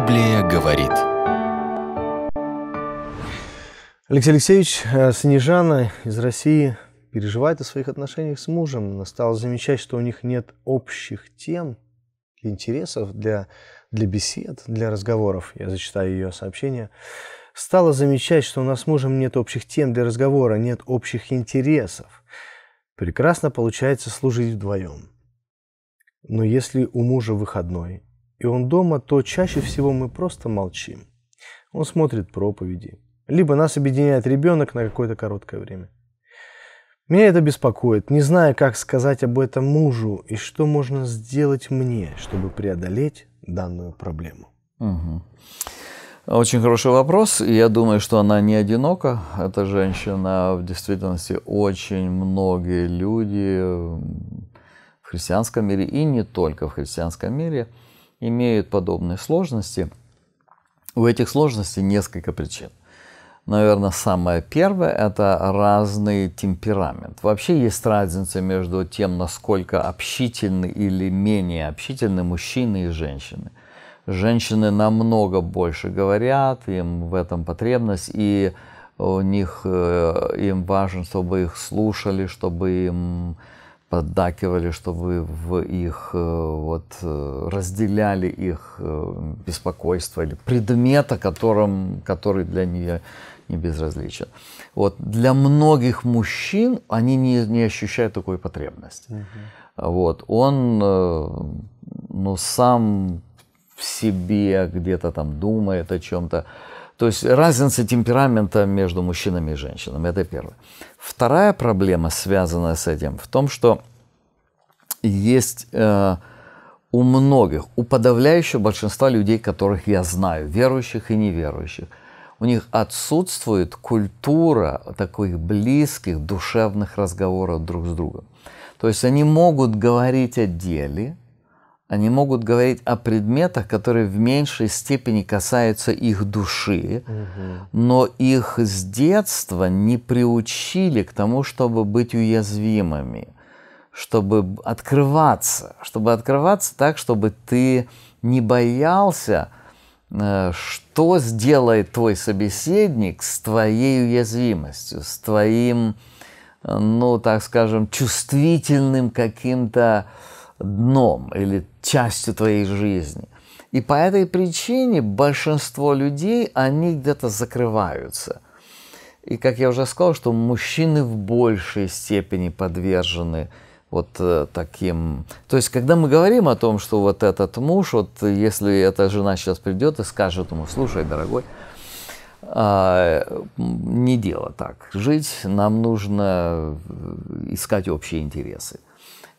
Библия говорит. Алексей Алексеевич э, Санежана из России переживает о своих отношениях с мужем. Она замечать, что у них нет общих тем, интересов, для, для бесед, для разговоров. Я зачитаю ее сообщение. Стала замечать, что у нас с мужем нет общих тем для разговора, нет общих интересов. Прекрасно получается служить вдвоем. Но если у мужа выходной, и он дома, то чаще всего мы просто молчим. Он смотрит проповеди. Либо нас объединяет ребенок на какое-то короткое время. Меня это беспокоит, не зная, как сказать об этом мужу и что можно сделать мне, чтобы преодолеть данную проблему. Угу. Очень хороший вопрос. И я думаю, что она не одинока, эта женщина. В действительности очень многие люди в христианском мире и не только в христианском мире – имеют подобные сложности. У этих сложностей несколько причин. Наверное, самое первое – это разный темперамент. Вообще есть разница между тем, насколько общительны или менее общительны мужчины и женщины. Женщины намного больше говорят, им в этом потребность, и у них э, им важно, чтобы их слушали, чтобы им поддакивали, что вы в их э, вот э, разделяли их э, беспокойство или предмета, которым который для нее не безразличен. Вот для многих мужчин они не, не ощущают такой потребности. Угу. Вот он, ну сам в себе где-то там думает о чем-то. То есть разница темперамента между мужчинами и женщинами, это первое. Вторая проблема, связанная с этим, в том, что есть э, у многих, у подавляющего большинства людей, которых я знаю, верующих и неверующих, у них отсутствует культура таких близких душевных разговоров друг с другом. То есть они могут говорить о деле – они могут говорить о предметах, которые в меньшей степени касаются их души, но их с детства не приучили к тому, чтобы быть уязвимыми, чтобы открываться, чтобы открываться так, чтобы ты не боялся, э, что сделает твой собеседник с твоей уязвимостью, с твоим, э, ну, так скажем, чувствительным каким-то дном или частью твоей жизни. И по этой причине большинство людей, они где-то закрываются. И, как я уже сказал, что мужчины в большей степени подвержены вот э, таким... То есть, когда мы говорим о том, что вот этот муж, вот если эта жена сейчас придет и скажет ему, слушай, дорогой, э, не дело так. Жить нам нужно э, искать общие интересы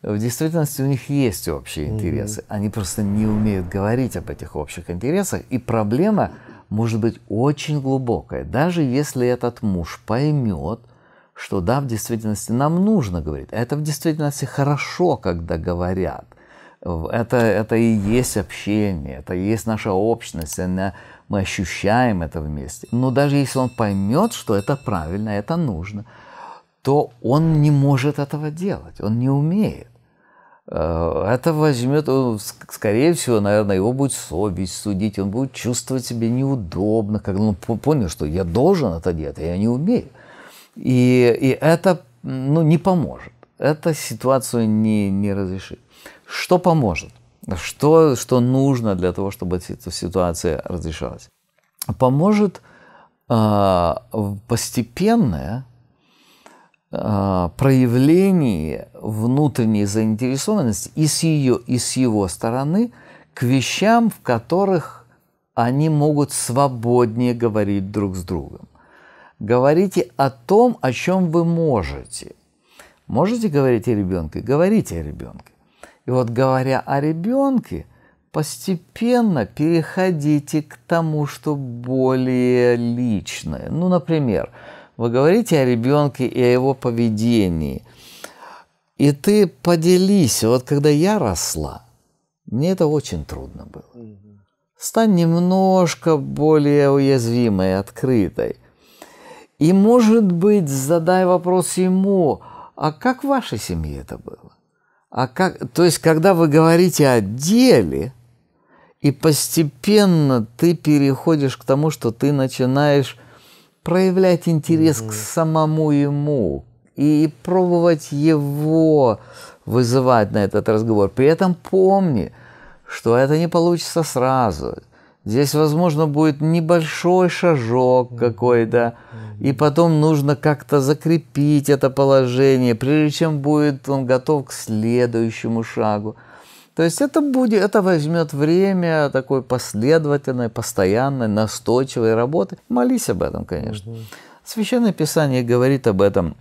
в действительности у них есть общие интересы. Mm-hmm. Они просто не умеют говорить об этих общих интересах. И проблема может быть очень глубокая. Даже если этот муж поймет, что да, в действительности нам нужно говорить. Это в действительности хорошо, когда говорят. Это, это и есть общение, это и есть наша общность, она, мы ощущаем это вместе. Но даже если он поймет, что это правильно, это нужно – то он не может этого делать, он не умеет. Э, это возьмет, скорее всего, наверное, его будет совесть судить, он будет чувствовать себя неудобно, когда он понял, что я должен это делать, а я не умею. И, и это ну, не поможет, это ситуацию не, не разрешит. Что поможет? Что, что нужно для того, чтобы эта ситуация разрешалась? Поможет э, постепенное а, проявление внутренней заинтересованности и с ее, и с его стороны к вещам, в которых они могут свободнее говорить друг с другом. Говорите о том, о чем вы можете. Можете говорить о ребенке? Говорите о ребенке. И вот говоря о ребенке, постепенно переходите к тому, что более личное. Ну, например, вы говорите о ребенке и о его поведении. И ты поделись. Вот когда я росла, мне это очень трудно было. Стань немножко более уязвимой, открытой. И, может быть, задай вопрос ему, а как в вашей семье это было? А как... То есть, когда вы говорите о деле, и постепенно ты переходишь к тому, что ты начинаешь проявлять интерес mm к самому ему и пробовать его вызывать на этот разговор. При этом помни, что это не получится сразу. Здесь, возможно, будет небольшой шажок какой-то, и потом нужно как-то закрепить это положение, прежде чем будет он готов к следующему шагу. То есть это будет, это возьмет время такой последовательной, постоянной, настойчивой работы. Молись об этом, конечно. Священное Писание говорит об этом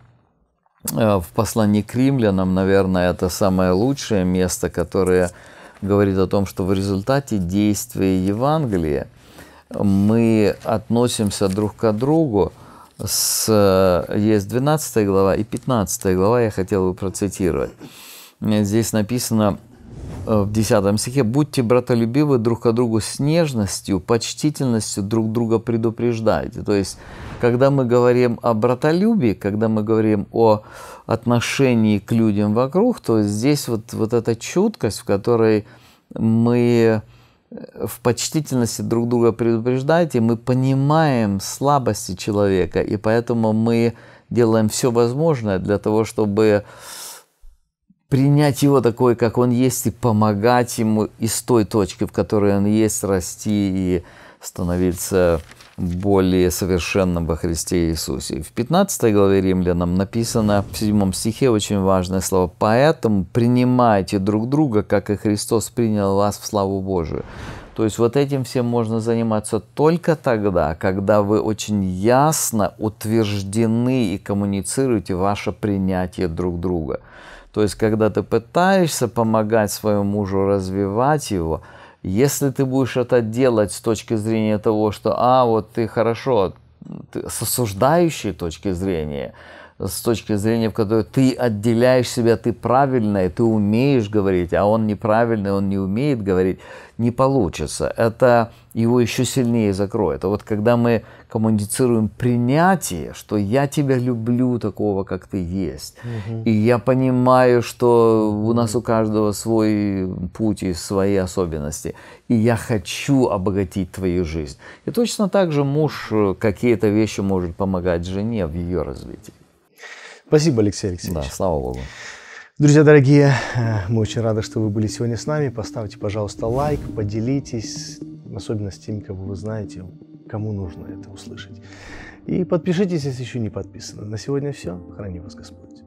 э, в послании к римлянам, наверное, это самое лучшее место, которое говорит о том, что в результате действия Евангелия мы относимся друг к другу с... Есть 12 глава и 15 глава, я хотел бы процитировать. Здесь написано Э, в 10 стихе, «Будьте братолюбивы друг к другу с нежностью, почтительностью друг друга предупреждайте». То есть, когда мы говорим о братолюбии, когда мы говорим о отношении к людям вокруг, то здесь вот, вот эта чуткость, в которой мы э, в почтительности друг друга предупреждаете, мы понимаем слабости человека, и поэтому мы делаем все возможное для того, чтобы принять его такой, как он есть, и помогать ему из той точки, в которой он есть, расти и становиться более совершенным во Христе Иисусе. В 15 главе Римлянам написано в 7 стихе очень важное слово «Поэтому принимайте друг друга, как и Христос принял вас в славу Божию». То есть вот этим всем можно заниматься только тогда, когда вы очень ясно утверждены и коммуницируете ваше принятие друг друга. То есть, когда ты пытаешься помогать своему мужу развивать его, если ты будешь это делать с точки зрения того, что, а, вот ты хорошо, ты, с осуждающей точки зрения – с точки зрения, в которой ты отделяешь себя, ты правильная, ты умеешь говорить, а он неправильный, он не умеет говорить, не получится. Это его еще сильнее закроет. А вот когда мы коммуницируем принятие, что я тебя люблю такого, как ты есть, угу. и я понимаю, что у нас у каждого свой путь и свои особенности, и я хочу обогатить твою жизнь. И точно так же муж э, какие-то вещи может помогать жене в ее развитии. Спасибо, Алексей Алексеевич. Да, слава Богу. Друзья дорогие, э, мы очень рады, что вы были сегодня с нами. Поставьте, пожалуйста, лайк, поделитесь, особенно с теми, кого вы знаете, кому нужно это услышать. И подпишитесь, если еще не подписаны. На сегодня все. Храни вас Господь.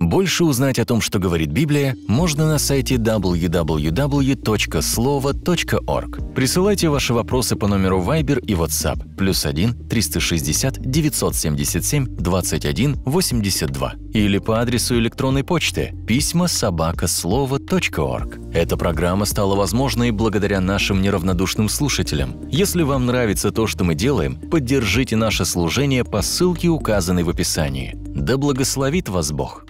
Больше узнать о том, что говорит Библия, можно на сайте www.slovo.org. Присылайте ваши вопросы по номеру Viber и WhatsApp плюс 1 360 977 21 82 или по адресу электронной почты письма собака слово.орг. Эта программа стала возможной благодаря нашим неравнодушным слушателям. Если вам нравится то, что мы делаем, поддержите наше служение по ссылке, указанной в описании. Да благословит вас Бог!